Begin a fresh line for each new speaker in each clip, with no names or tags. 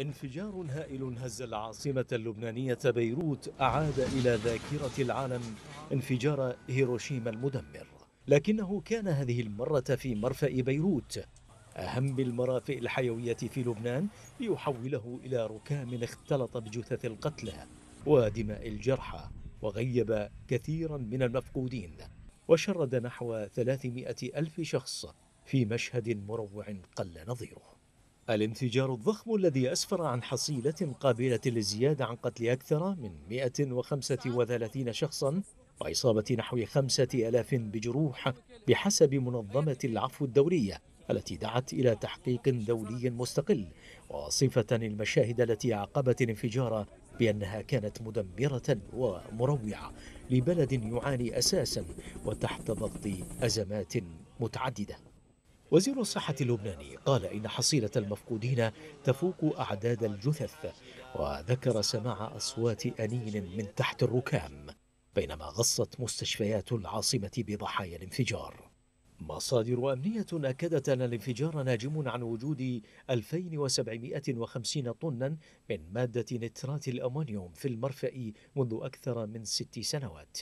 انفجار هائل هز العاصمة اللبنانية بيروت أعاد إلى ذاكرة العالم انفجار هيروشيما المدمر لكنه كان هذه المرة في مرفأ بيروت أهم المرافئ الحيوية في لبنان ليحوله إلى ركام اختلط بجثث القتلى ودماء الجرحى وغيب كثيرا من المفقودين وشرد نحو 300 ألف شخص في مشهد مروع قل نظيره الانفجار الضخم الذي أسفر عن حصيلة قابلة للزيادة عن قتل أكثر من 135 شخصا وإصابة نحو 5000 بجروح بحسب منظمة العفو الدولية التي دعت إلى تحقيق دولي مستقل وصفة المشاهد التي عقبت الانفجار بأنها كانت مدمرة ومروعة لبلد يعاني أساسا وتحت ضغط أزمات متعددة وزير الصحة اللبناني قال إن حصيلة المفقودين تفوق أعداد الجثث وذكر سماع أصوات أنين من تحت الركام بينما غصت مستشفيات العاصمة بضحايا الانفجار مصادر أمنية أكدت أن الانفجار ناجم عن وجود 2750 طنا من مادة نترات الأمونيوم في المرفأ منذ أكثر من ست سنوات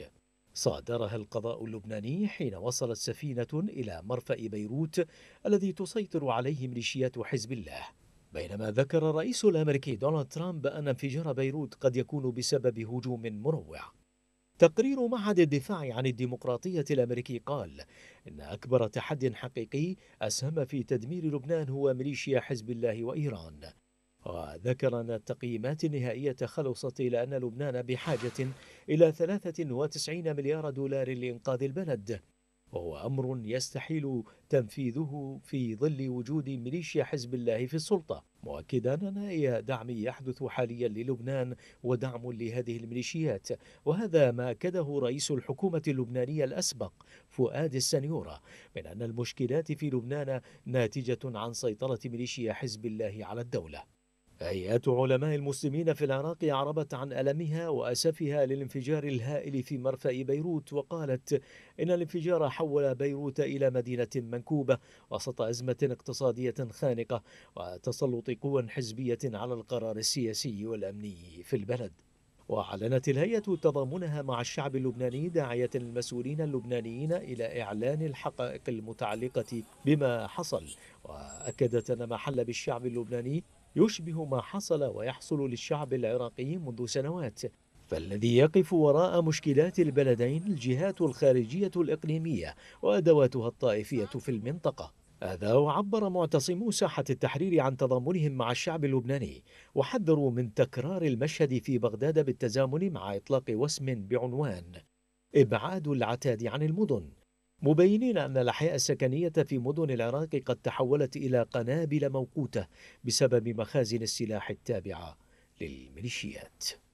صادرها القضاء اللبناني حين وصلت سفينة إلى مرفأ بيروت الذي تسيطر عليه ميليشيات حزب الله بينما ذكر الرئيس الأمريكي دونالد ترامب أن انفجار بيروت قد يكون بسبب هجوم مروع تقرير معهد الدفاع عن الديمقراطية الأمريكي قال إن أكبر تحد حقيقي أسهم في تدمير لبنان هو ميليشيا حزب الله وإيران وذكر أن التقييمات النهائية خلصت إلى أن لبنان بحاجة إلى 93 مليار دولار لإنقاذ البلد وهو أمر يستحيل تنفيذه في ظل وجود ميليشيا حزب الله في السلطة مؤكدا أن أي دعم يحدث حاليا للبنان ودعم لهذه الميليشيات وهذا ما أكده رئيس الحكومة اللبنانية الأسبق فؤاد السنيورة من أن المشكلات في لبنان ناتجة عن سيطرة ميليشيا حزب الله على الدولة هيئات علماء المسلمين في العراق أعربت عن ألمها وأسفها للانفجار الهائل في مرفأ بيروت وقالت إن الانفجار حول بيروت إلى مدينة منكوبة وسط أزمة اقتصادية خانقة وتسلط قوى حزبية على القرار السياسي والأمني في البلد وأعلنت الهيئة تضامنها مع الشعب اللبناني داعية المسؤولين اللبنانيين إلى إعلان الحقائق المتعلقة بما حصل وأكدت أن ما حل بالشعب اللبناني يشبه ما حصل ويحصل للشعب العراقي منذ سنوات فالذي يقف وراء مشكلات البلدين الجهات الخارجية الإقليمية وأدواتها الطائفية في المنطقة هذا وعبر معتصمو ساحة التحرير عن تضامنهم مع الشعب اللبناني وحذروا من تكرار المشهد في بغداد بالتزامن مع إطلاق وسم بعنوان إبعاد العتاد عن المدن مبينين أن الأحياء السكنية في مدن العراق قد تحولت إلى قنابل موقوتة بسبب مخازن السلاح التابعة للميليشيات